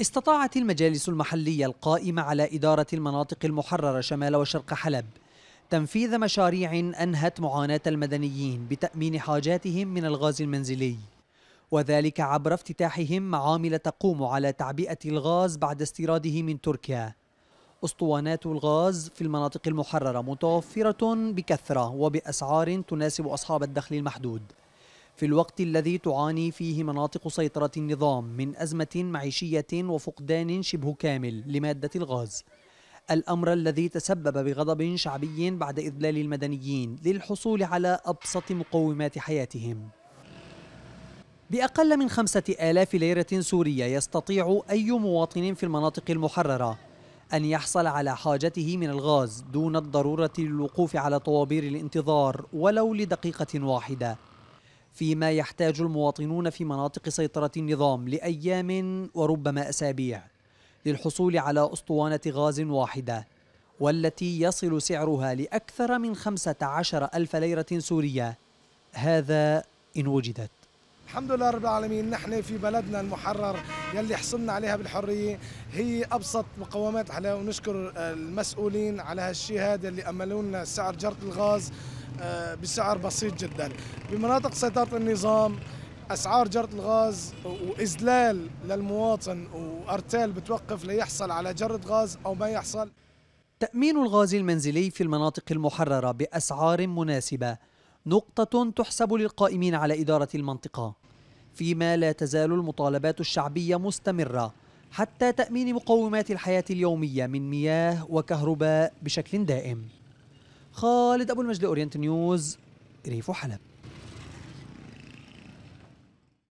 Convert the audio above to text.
استطاعت المجالس المحلية القائمة على إدارة المناطق المحررة شمال وشرق حلب تنفيذ مشاريع أنهت معاناة المدنيين بتأمين حاجاتهم من الغاز المنزلي وذلك عبر افتتاحهم معامل تقوم على تعبئة الغاز بعد استيراده من تركيا أسطوانات الغاز في المناطق المحررة متوفرة بكثرة وبأسعار تناسب أصحاب الدخل المحدود في الوقت الذي تعاني فيه مناطق سيطرة النظام من أزمة معيشية وفقدان شبه كامل لمادة الغاز الأمر الذي تسبب بغضب شعبي بعد إذلال المدنيين للحصول على أبسط مقومات حياتهم بأقل من خمسة آلاف ليرة سورية يستطيع أي مواطن في المناطق المحررة أن يحصل على حاجته من الغاز دون الضرورة للوقوف على طوابير الانتظار ولو لدقيقة واحدة فيما يحتاج المواطنون في مناطق سيطرة النظام لأيام وربما أسابيع للحصول على أسطوانة غاز واحدة والتي يصل سعرها لأكثر من 15 ألف ليرة سورية هذا إن وجدت الحمد لله رب العالمين نحن في بلدنا المحرر يلي حصلنا عليها بالحرية هي أبسط مقومات عليها ونشكر المسؤولين على هالشيء هذا اللي أملونا سعر جرة الغاز آه، بسعر بسيط جدا بمناطق سيطرة النظام أسعار جرة الغاز وإذلال للمواطن وأرتال بتوقف ليحصل على جرة غاز أو ما يحصل تأمين الغاز المنزلي في المناطق المحررة بأسعار مناسبة نقطة تحسب للقائمين على إدارة المنطقة فيما لا تزال المطالبات الشعبية مستمرة حتى تأمين مقومات الحياة اليومية من مياه وكهرباء بشكل دائم خالد أبو المجد أورينت نيوز ريف حلب